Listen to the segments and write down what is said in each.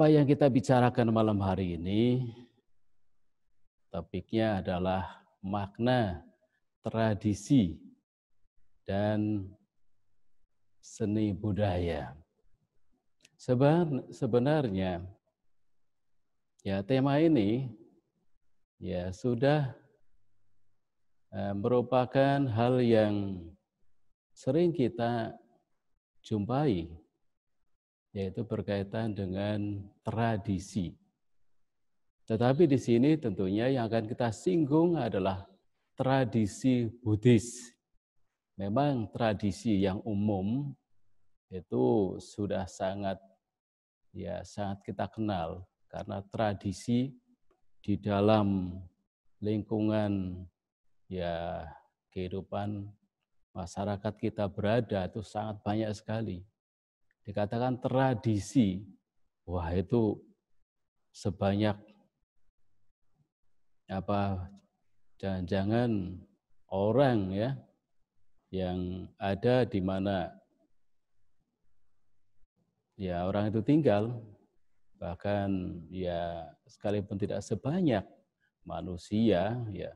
Apa yang kita bicarakan malam hari ini, topiknya adalah makna tradisi dan seni budaya. Sebenarnya, ya tema ini ya sudah eh, merupakan hal yang sering kita jumpai yaitu berkaitan dengan tradisi. Tetapi di sini tentunya yang akan kita singgung adalah tradisi Buddhis. Memang tradisi yang umum itu sudah sangat ya sangat kita kenal karena tradisi di dalam lingkungan ya kehidupan masyarakat kita berada itu sangat banyak sekali dikatakan tradisi. Wah, itu sebanyak apa jangan-jangan orang ya yang ada di mana ya orang itu tinggal bahkan ya sekalipun tidak sebanyak manusia ya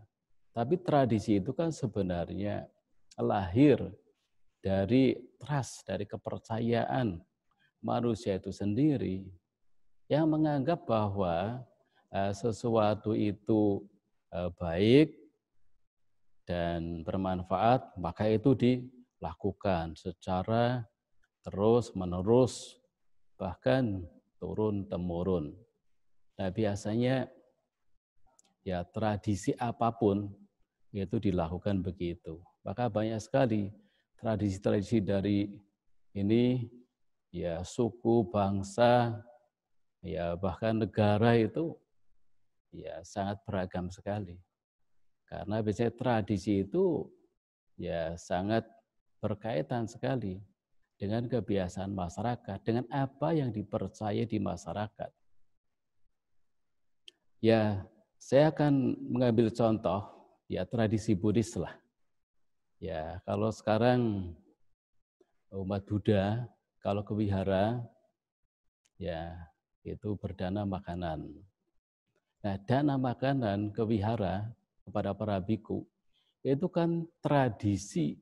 tapi tradisi itu kan sebenarnya lahir dari trust, dari kepercayaan manusia itu sendiri yang menganggap bahwa eh, sesuatu itu eh, baik dan bermanfaat, maka itu dilakukan secara terus-menerus, bahkan turun-temurun. Nah, biasanya ya tradisi apapun itu dilakukan begitu. Maka banyak sekali tradisi-tradisi dari ini ya suku, bangsa, ya bahkan negara itu ya sangat beragam sekali. Karena biasanya tradisi itu ya sangat berkaitan sekali dengan kebiasaan masyarakat, dengan apa yang dipercaya di masyarakat. Ya, saya akan mengambil contoh ya tradisi Buddhis lah. Ya, kalau sekarang umat Buddha kalau ke ya itu berdana makanan. Nah, dana makanan ke kepada para biku itu kan tradisi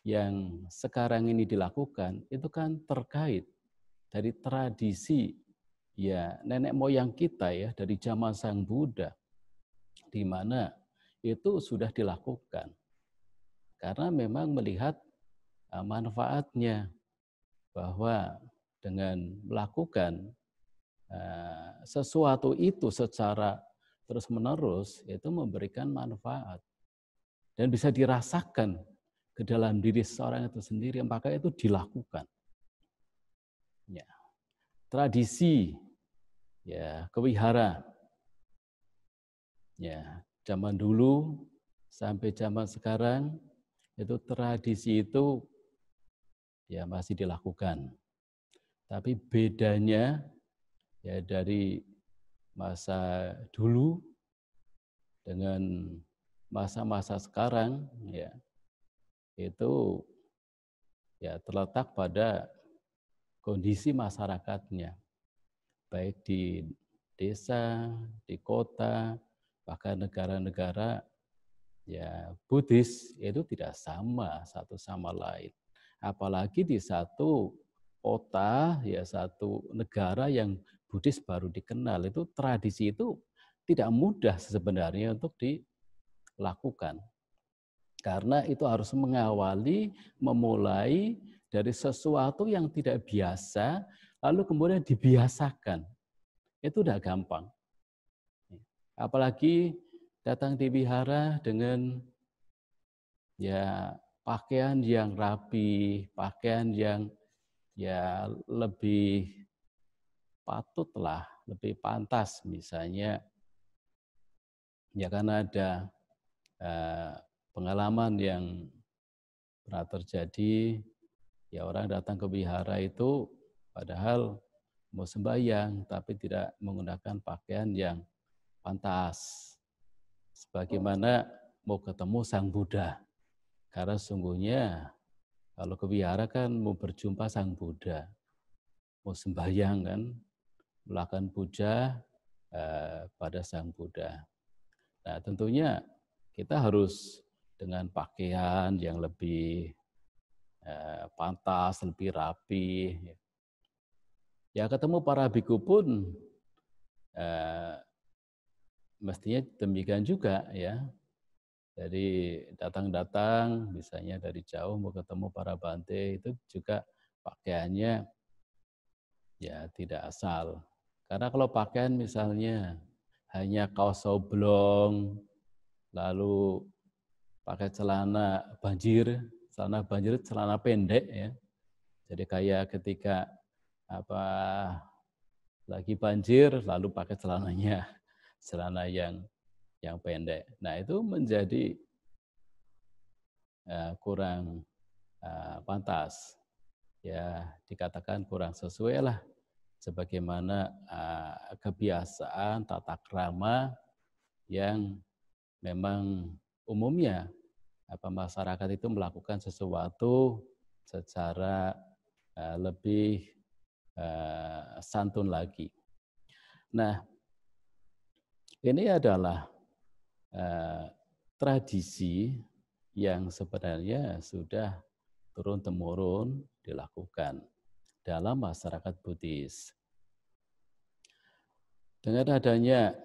yang sekarang ini dilakukan itu kan terkait dari tradisi ya nenek moyang kita ya dari zaman Sang Buddha di mana itu sudah dilakukan karena memang melihat e, manfaatnya bahwa dengan melakukan e, sesuatu itu secara terus-menerus itu memberikan manfaat dan bisa dirasakan ke dalam diri seorang itu sendiri maka itu dilakukan ya tradisi ya kewihara ya zaman dulu sampai zaman sekarang itu tradisi itu ya masih dilakukan. Tapi bedanya ya dari masa dulu dengan masa-masa sekarang ya itu ya terletak pada kondisi masyarakatnya baik di desa, di kota, bahkan negara-negara ya Buddhis itu tidak sama satu sama lain. Apalagi di satu kota, ya satu negara yang Buddhis baru dikenal itu tradisi itu tidak mudah sebenarnya untuk dilakukan. Karena itu harus mengawali, memulai dari sesuatu yang tidak biasa, lalu kemudian dibiasakan. Itu tidak gampang. Apalagi datang di wihara dengan ya pakaian yang rapi, pakaian yang ya lebih patutlah, lebih pantas misalnya ya karena ada eh, pengalaman yang pernah terjadi ya orang datang ke wihara itu padahal mau sembahyang tapi tidak menggunakan pakaian yang pantas sebagaimana mau ketemu Sang Buddha. Karena sungguhnya kalau ke wihara kan mau berjumpa Sang Buddha, mau sembahyang kan, melakukan puja eh, pada Sang Buddha. Nah tentunya kita harus dengan pakaian yang lebih eh, pantas, lebih rapi. Ya ketemu para biku pun eh, mestinya demikian juga ya. Dari datang-datang, misalnya dari jauh mau ketemu para bante itu juga pakaiannya ya tidak asal. Karena kalau pakaian misalnya hanya kaos oblong, lalu pakai celana banjir, celana banjir celana pendek ya. Jadi kayak ketika apa lagi banjir lalu pakai celananya celana yang yang pendek. Nah itu menjadi uh, kurang uh, pantas, ya dikatakan kurang sesuai lah sebagaimana uh, kebiasaan tata krama yang memang umumnya apa masyarakat itu melakukan sesuatu secara uh, lebih uh, santun lagi. Nah, ini adalah eh, tradisi yang sebenarnya sudah turun-temurun dilakukan dalam masyarakat Buddhis. Dengan adanya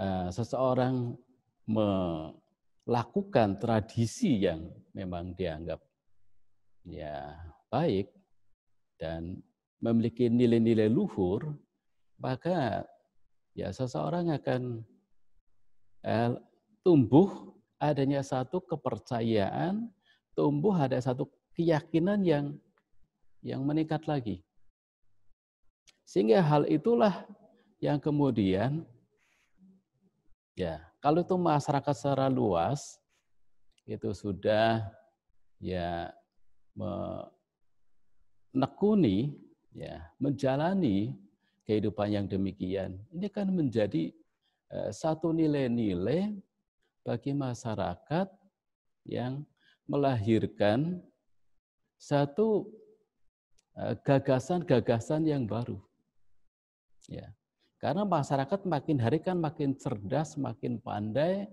eh, seseorang melakukan tradisi yang memang dianggap ya baik dan memiliki nilai-nilai luhur, maka ya seseorang akan eh, tumbuh adanya satu kepercayaan, tumbuh ada satu keyakinan yang yang meningkat lagi. Sehingga hal itulah yang kemudian ya, kalau itu masyarakat secara luas itu sudah ya menekuni ya, menjalani kehidupan yang demikian. Ini kan menjadi eh, satu nilai-nilai bagi masyarakat yang melahirkan satu eh, gagasan-gagasan yang baru. Ya. Karena masyarakat makin hari kan makin cerdas, makin pandai,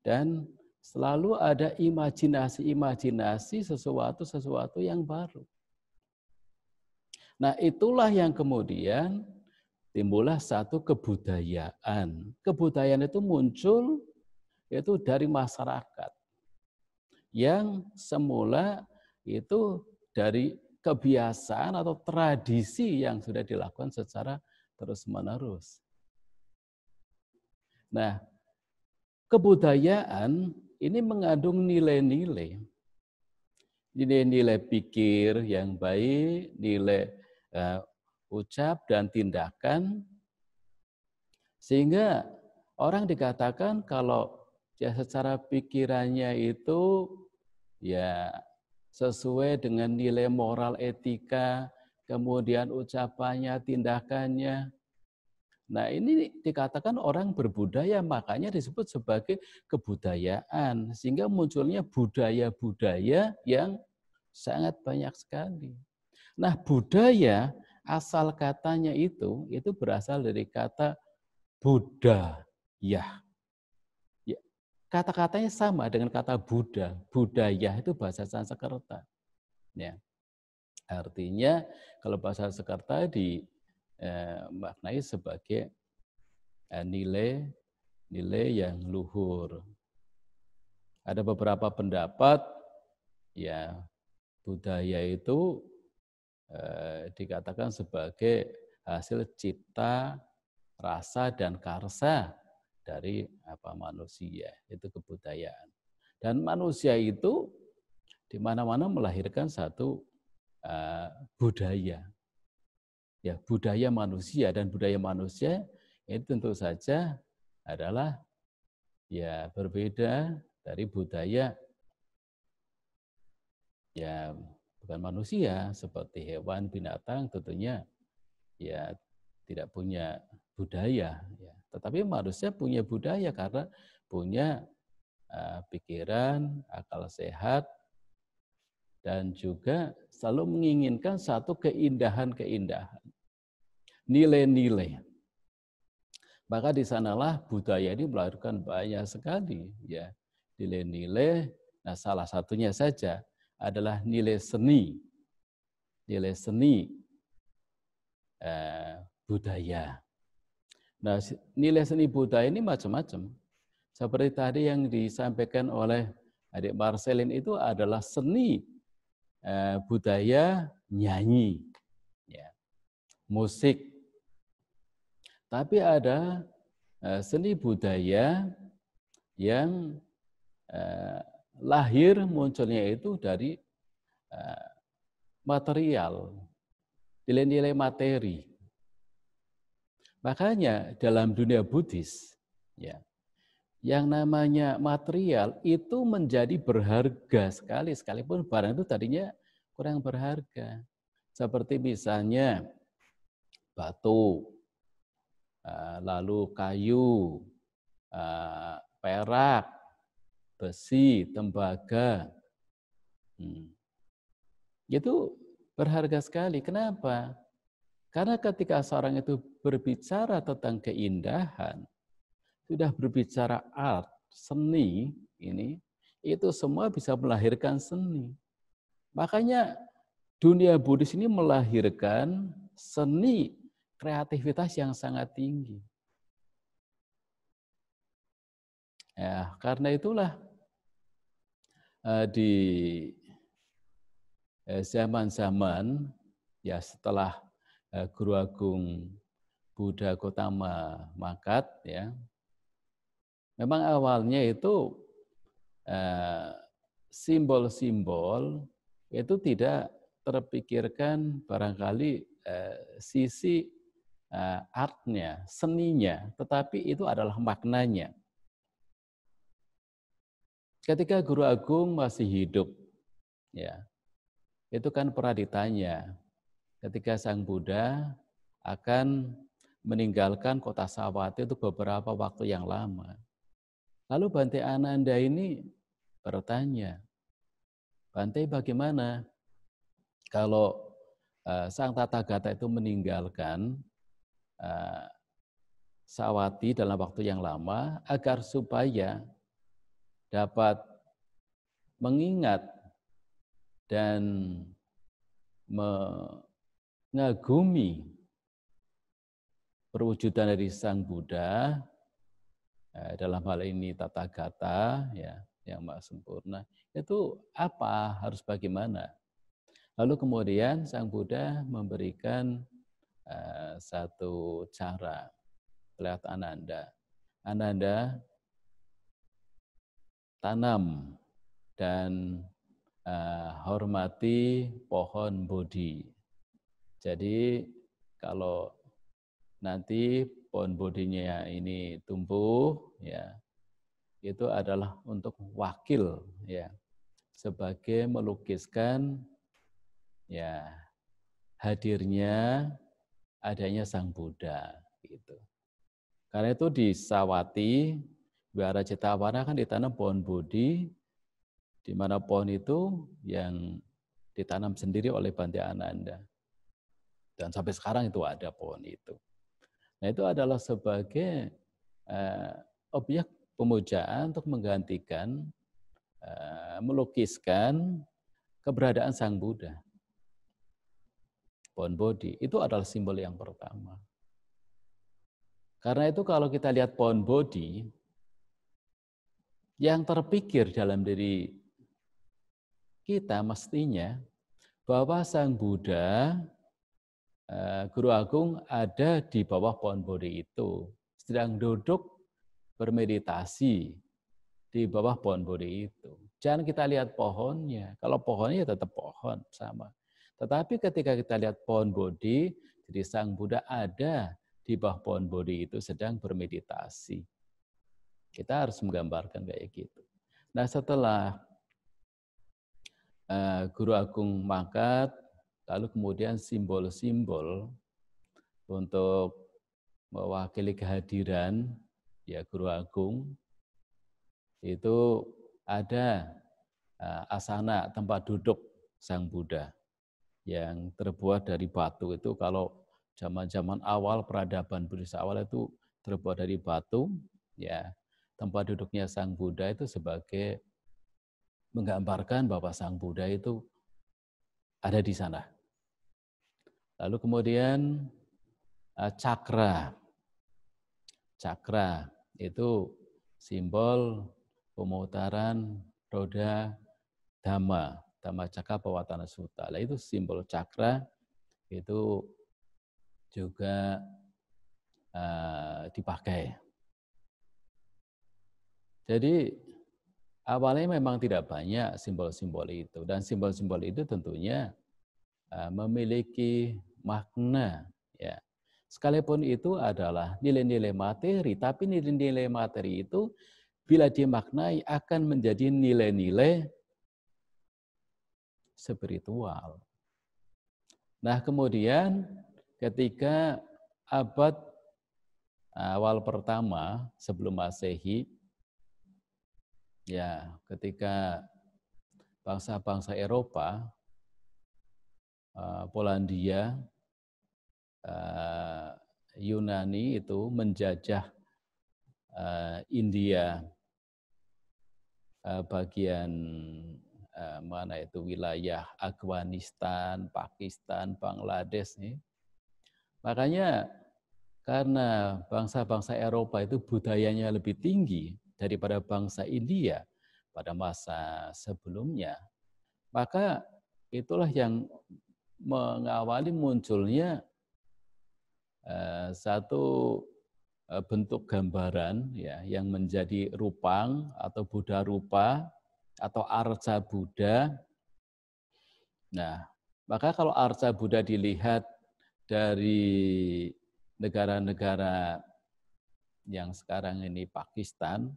dan selalu ada imajinasi-imajinasi sesuatu-sesuatu yang baru. Nah, itulah yang kemudian timbullah satu kebudayaan. Kebudayaan itu muncul yaitu dari masyarakat yang semula itu dari kebiasaan atau tradisi yang sudah dilakukan secara terus-menerus. Nah, kebudayaan ini mengandung nilai-nilai. Nilai-nilai pikir yang baik, nilai uh, ucap dan tindakan sehingga orang dikatakan kalau ya secara pikirannya itu ya sesuai dengan nilai moral etika kemudian ucapannya tindakannya Nah, ini dikatakan orang berbudaya, makanya disebut sebagai kebudayaan, sehingga munculnya budaya-budaya yang sangat banyak sekali. Nah, budaya asal katanya itu itu berasal dari kata budaya. Ya, kata-katanya sama dengan kata Buddha. Budaya itu bahasa Sanskerta. Ya. Artinya kalau bahasa Sanskerta di eh, maknai sebagai eh, nilai nilai yang luhur. Ada beberapa pendapat ya budaya itu Eh, dikatakan sebagai hasil cita, rasa dan karsa dari apa manusia itu kebudayaan dan manusia itu di mana-mana melahirkan satu uh, budaya ya budaya manusia dan budaya manusia itu tentu saja adalah ya berbeda dari budaya ya bukan manusia seperti hewan binatang tentunya ya tidak punya budaya ya tetapi manusia punya budaya karena punya uh, pikiran akal sehat dan juga selalu menginginkan satu keindahan-keindahan nilai-nilai maka di sanalah budaya ini melahirkan banyak sekali ya nilai-nilai nah salah satunya saja adalah nilai seni, nilai seni eh, budaya. Nah, nilai seni budaya ini macam-macam. Seperti tadi yang disampaikan oleh adik Marcelin itu adalah seni eh, budaya nyanyi, ya, musik. Tapi ada eh, seni budaya yang eh, lahir munculnya itu dari eh, material, nilai-nilai materi. Makanya dalam dunia Buddhis, ya, yang namanya material itu menjadi berharga sekali, sekalipun barang itu tadinya kurang berharga. Seperti misalnya batu, eh, lalu kayu, eh, perak, besi, tembaga. Hmm. Itu berharga sekali. Kenapa? Karena ketika seorang itu berbicara tentang keindahan, sudah berbicara art, seni ini, itu semua bisa melahirkan seni. Makanya dunia Buddhis ini melahirkan seni kreativitas yang sangat tinggi. Ya, karena itulah Eh, di eh, zaman-zaman ya setelah eh, Guru Agung Buddha Gotama Makat ya memang awalnya itu simbol-simbol itu tidak terpikirkan barangkali sisi artnya, seninya, tetapi itu adalah maknanya. Ketika Guru Agung masih hidup, ya, itu kan pernah ditanya ketika Sang Buddha akan meninggalkan kota Sawati itu beberapa waktu yang lama. Lalu Bante Ananda ini bertanya, Bante bagaimana kalau eh, Sang Tata Gata itu meninggalkan eh, Sawati dalam waktu yang lama agar supaya dapat mengingat dan mengagumi perwujudan dari Sang Buddha ya, dalam hal ini tata kata ya yang maha sempurna itu apa harus bagaimana lalu kemudian Sang Buddha memberikan uh, satu cara lihat Ananda Ananda tanam dan uh, hormati pohon bodhi. Jadi kalau nanti pohon bodinya ini tumbuh ya itu adalah untuk wakil ya sebagai melukiskan ya hadirnya adanya sang Buddha gitu. Karena itu disawati Wihara Cetawana kan ditanam pohon bodi, di mana pohon itu yang ditanam sendiri oleh Bante Ananda. Dan sampai sekarang itu ada pohon itu. Nah itu adalah sebagai uh, objek pemujaan untuk menggantikan, uh, melukiskan keberadaan Sang Buddha. Pohon bodi, itu adalah simbol yang pertama. Karena itu kalau kita lihat pohon bodi, yang terpikir dalam diri kita mestinya bahwa Sang Buddha, eh, Guru Agung ada di bawah pohon Bodhi itu, sedang duduk bermeditasi di bawah pohon Bodhi itu. Jangan kita lihat pohonnya. Kalau pohonnya ya tetap pohon sama. Tetapi ketika kita lihat pohon Bodhi, jadi Sang Buddha ada di bawah pohon Bodhi itu sedang bermeditasi. Kita harus menggambarkan kayak gitu. Nah setelah eh, Guru Agung makat, lalu kemudian simbol-simbol untuk mewakili kehadiran ya Guru Agung itu ada eh, asana tempat duduk Sang Buddha yang terbuat dari batu itu kalau zaman-zaman awal peradaban Buddhis awal itu terbuat dari batu ya tempat duduknya Sang Buddha itu sebagai menggambarkan bahwa Sang Buddha itu ada di sana. Lalu kemudian eh, cakra. Cakra itu simbol pemutaran roda dhamma, dhamma cakra pawatana suta. Nah, itu simbol cakra itu juga eh, dipakai jadi awalnya memang tidak banyak simbol-simbol itu dan simbol-simbol itu tentunya e, memiliki makna ya. Sekalipun itu adalah nilai-nilai materi, tapi nilai-nilai materi itu bila dimaknai akan menjadi nilai-nilai spiritual. Nah, kemudian ketika abad awal pertama sebelum Masehi Ya, ketika bangsa-bangsa Eropa, eh, Polandia, eh, Yunani itu menjajah eh, India bagian mana itu wilayah Afghanistan, Pakistan, Bangladesh nih. Makanya karena bangsa-bangsa Eropa itu budayanya lebih tinggi, daripada bangsa India pada masa sebelumnya, maka itulah yang mengawali munculnya eh, satu eh, bentuk gambaran ya yang menjadi rupang atau Buddha rupa atau arca Buddha. Nah, maka kalau arca Buddha dilihat dari negara-negara yang sekarang ini Pakistan,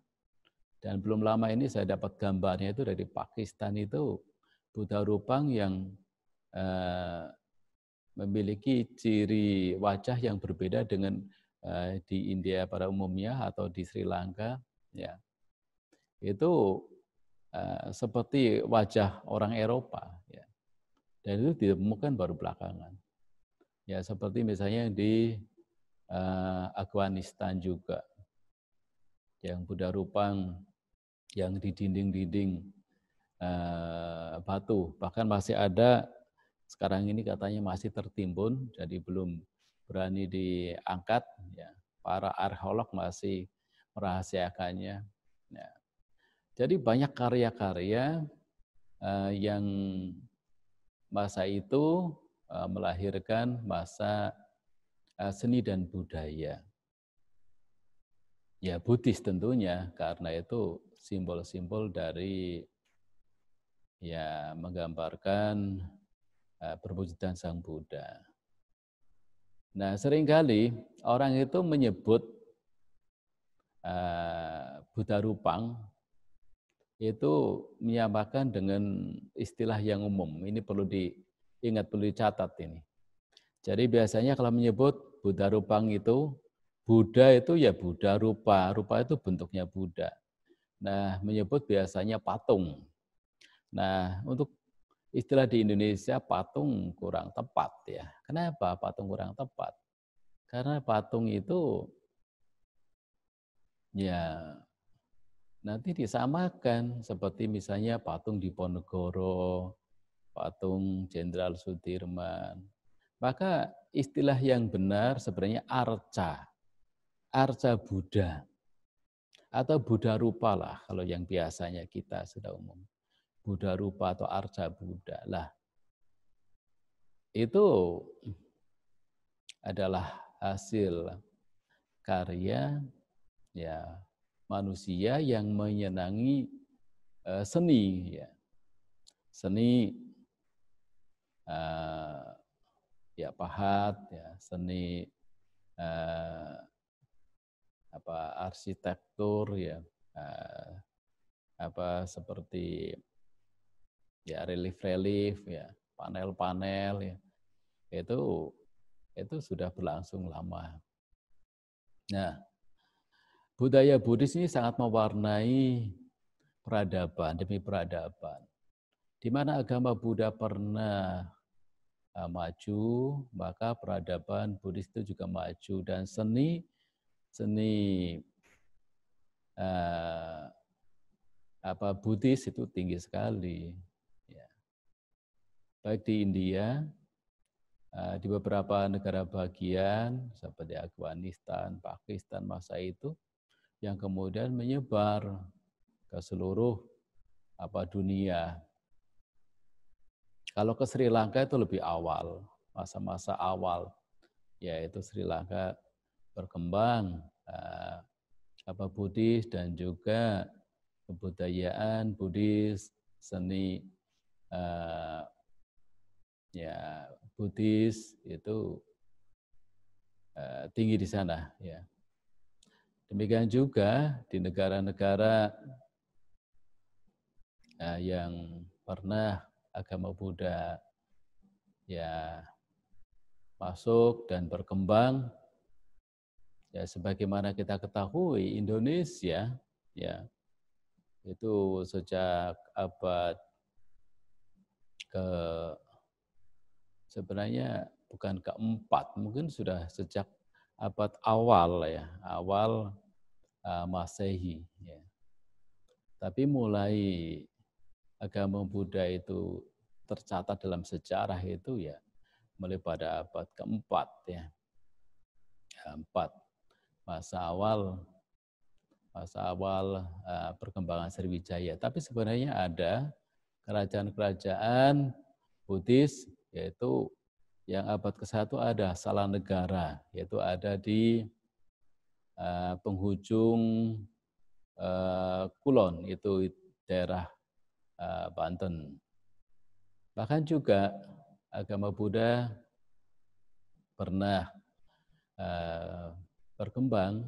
dan belum lama ini saya dapat gambarnya itu dari Pakistan itu Buddha Rupang yang eh, memiliki ciri wajah yang berbeda dengan eh, di India pada umumnya atau di Sri Lanka ya. Itu eh, seperti wajah orang Eropa ya. Dan itu ditemukan baru belakangan. Ya seperti misalnya di eh, Afghanistan juga yang Buddha Rupang, yang di dinding-dinding eh, batu. Bahkan masih ada, sekarang ini katanya masih tertimbun, jadi belum berani diangkat. Ya. Para arkeolog masih merahasiakannya. Ya. Jadi banyak karya-karya eh, yang masa itu eh, melahirkan masa eh, seni dan budaya. Ya Buddhis tentunya karena itu simbol-simbol dari ya menggambarkan uh, e, perwujudan Sang Buddha. Nah, seringkali orang itu menyebut e, Buddha Rupang itu menyamakan dengan istilah yang umum. Ini perlu diingat, perlu dicatat ini. Jadi biasanya kalau menyebut Buddha Rupang itu Buddha itu ya Buddha rupa, rupa itu bentuknya Buddha. Nah, menyebut biasanya patung. Nah, untuk istilah di Indonesia patung kurang tepat ya. Kenapa patung kurang tepat? Karena patung itu ya nanti disamakan seperti misalnya patung di Ponegoro, patung Jenderal Sudirman. Maka istilah yang benar sebenarnya arca arca Buddha atau Buddha rupa lah kalau yang biasanya kita sudah umum. Buddha rupa atau arca Buddha lah. Itu adalah hasil karya ya manusia yang menyenangi uh, seni ya. Seni uh, ya pahat ya, seni e, apa arsitektur ya eh, apa seperti ya relief relief ya panel-panel ya itu itu sudah berlangsung lama. Nah, budaya Buddhis ini sangat mewarnai peradaban demi peradaban. Di mana agama Buddha pernah eh, maju, maka peradaban Buddhis itu juga maju dan seni seni eh, apa Buddhis itu tinggi sekali. Ya. Baik di India, eh, di beberapa negara bagian seperti Afghanistan, Pakistan masa itu yang kemudian menyebar ke seluruh apa dunia. Kalau ke Sri Lanka itu lebih awal, masa-masa awal, yaitu Sri Lanka berkembang eh, apa Buddhis dan juga kebudayaan Buddhis, seni eh, ya Buddhis itu eh, tinggi di sana ya. Demikian juga di negara-negara yang pernah agama Buddha ya masuk dan berkembang Ya, sebagaimana kita ketahui Indonesia ya itu sejak abad ke sebenarnya bukan keempat mungkin sudah sejak abad awal ya awal uh, masehi ya tapi mulai agama Buddha itu tercatat dalam sejarah itu ya mulai pada abad keempat ya, ya empat masa awal masa awal eh, perkembangan Sriwijaya. Tapi sebenarnya ada kerajaan-kerajaan Buddhis yaitu yang abad ke-1 ada salah negara, yaitu ada di eh, penghujung eh, Kulon, itu daerah Banten. Bahkan juga agama Buddha pernah berkembang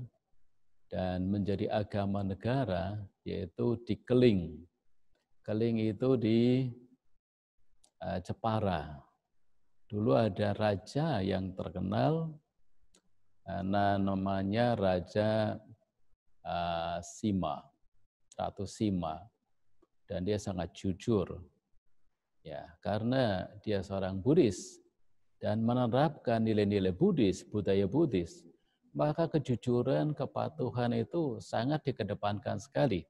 dan menjadi agama negara yaitu di Keling. Keling itu di eh, Jepara. Dulu ada raja yang terkenal nah namanya Raja eh, Sima, Ratu Sima. Dan dia sangat jujur. Ya, karena dia seorang Buddhis dan menerapkan nilai-nilai Buddhis, budaya Buddhis maka kejujuran, kepatuhan itu sangat dikedepankan sekali.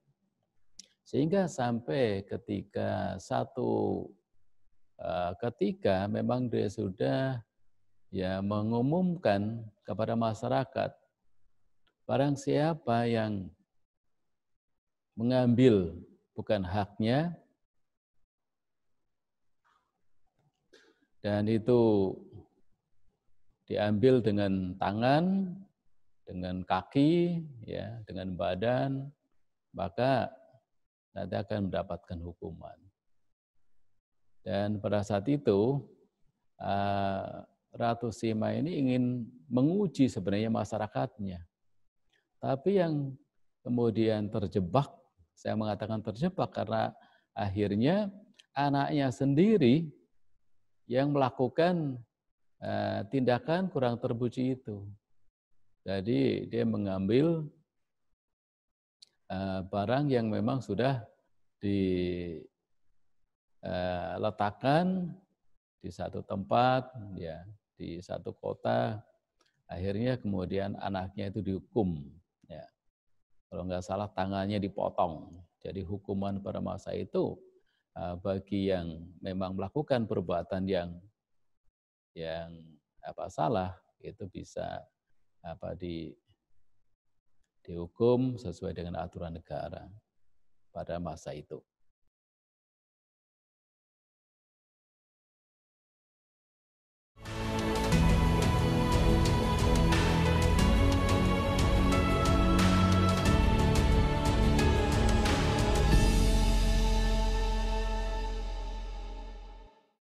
Sehingga sampai ketika satu eh, ketika memang dia sudah ya mengumumkan kepada masyarakat barang siapa yang mengambil bukan haknya dan itu diambil dengan tangan dengan kaki, ya, dengan badan, maka nanti akan mendapatkan hukuman. Dan pada saat itu, eh, Ratu Sima ini ingin menguji sebenarnya masyarakatnya. Tapi yang kemudian terjebak, saya mengatakan terjebak karena akhirnya anaknya sendiri yang melakukan eh, tindakan kurang terpuji itu. Jadi dia mengambil eh, barang yang memang sudah diletakkan eh, di satu tempat, ya di satu kota. Akhirnya kemudian anaknya itu dihukum. Ya. Kalau nggak salah tangannya dipotong. Jadi hukuman pada masa itu eh, bagi yang memang melakukan perbuatan yang yang apa salah itu bisa apa di dihukum sesuai dengan aturan negara pada masa itu.